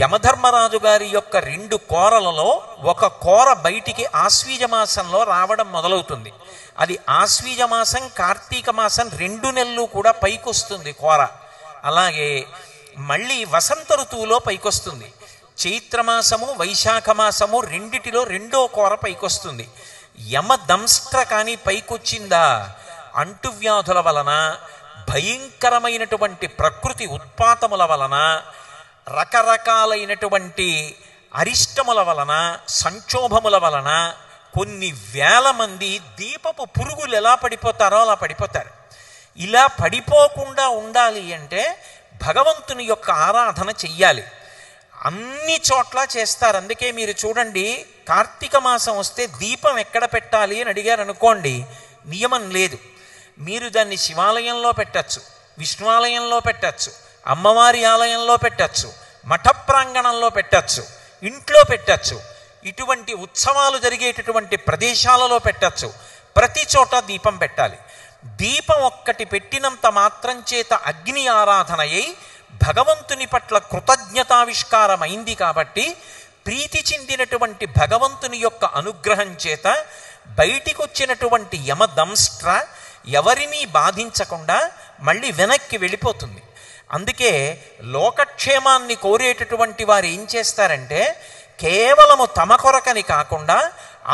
యమధర్మరాజు గారి యొక్క రెండు కోరలలో ఒక కోర బయటికి ఆశ్వీజమాసంలో రావడం మొదలవుతుంది అది ఆశ్వీజమాసం కార్తీక మాసం రెండు నెలలు కూడా పైకొస్తుంది కోర అలాగే మళ్ళీ వసంత ఋతువులో పైకొస్తుంది చైత్రమాసము వైశాఖ మాసము రెండిటిలో రెండో కోర పైకొస్తుంది దంస్త్ర కానీ పైకొచ్చిందా అంటువ్యాధుల వలన భయంకరమైనటువంటి ప్రకృతి ఉత్పాతముల వలన రకరకాలైనటువంటి అరిష్టముల వలన సంక్షోభముల వలన కొన్ని వేల మంది దీపపు పురుగులు ఎలా పడిపోతారో అలా పడిపోతారు ఇలా పడిపోకుండా ఉండాలి అంటే భగవంతుని యొక్క ఆరాధన చెయ్యాలి అన్ని చోట్ల చేస్తారు అందుకే మీరు చూడండి కార్తీక మాసం వస్తే దీపం ఎక్కడ పెట్టాలి అని అడిగారు అనుకోండి నియమం లేదు మీరు దాన్ని శివాలయంలో పెట్టచ్చు విష్ణువాలయంలో పెట్టచ్చు అమ్మవారి ఆలయంలో పెట్టచ్చు మఠ ప్రాంగణంలో పెట్టచ్చు ఇంట్లో పెట్టచ్చు ఇటువంటి ఉత్సవాలు జరిగేటటువంటి ప్రదేశాలలో పెట్టచ్చు ప్రతి చోట దీపం పెట్టాలి దీపం ఒక్కటి పెట్టినంత మాత్రం చేత అగ్ని అయి భగవంతుని పట్ల కృతజ్ఞతావిష్కారమైంది కాబట్టి ప్రీతి చెందినటువంటి భగవంతుని యొక్క అనుగ్రహం చేత బయటికి వచ్చినటువంటి యమదంష్ట్ర ఎవరినీ బాధించకుండా మళ్ళీ వెనక్కి వెళ్ళిపోతుంది అందుకే లోకక్షేమాన్ని కోరేటటువంటి వారు ఏం చేస్తారంటే కేవలము తమ కొరకని కాకుండా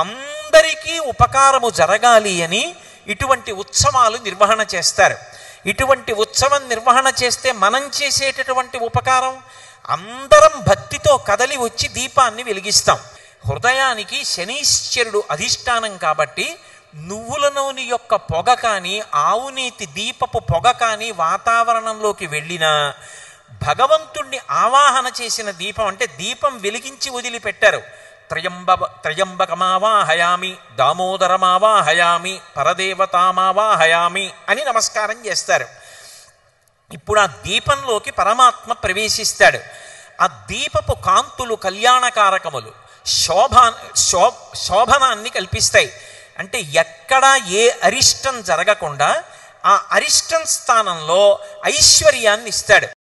అందరికీ ఉపకారము జరగాలి అని ఇటువంటి ఉత్సవాలు నిర్వహణ చేస్తారు ఇటువంటి ఉత్సవం నిర్వహణ చేస్తే మనం చేసేటటువంటి ఉపకారం అందరం భక్తితో కదలి వచ్చి దీపాన్ని వెలిగిస్తాం హృదయానికి శనీశ్వరుడు అధిష్టానం కాబట్టి నువ్వుల నూనె యొక్క పొగ కానీ ఆవునీతి దీపపు పొగ కానీ వాతావరణంలోకి వెళ్ళిన భగవంతుణ్ణి ఆవాహన చేసిన దీపం అంటే దీపం వెలిగించి వదిలిపెట్టారు త్రయంబ త్రయంబకమావాహయామి దామోదరమావాహయామి పరదేవతామావాహయామి అని నమస్కారం చేస్తారు ఇప్పుడు ఆ దీపంలోకి పరమాత్మ ప్రవేశిస్తాడు ఆ దీపపు కాంతులు కళ్యాణకారకములు శోభా శో శోభనాన్ని కల్పిస్తాయి అంటే ఎక్కడ ఏ అరిష్టం జరగకుండా ఆ అరిష్టం స్థానంలో ఐశ్వర్యాన్ని ఇస్తాడు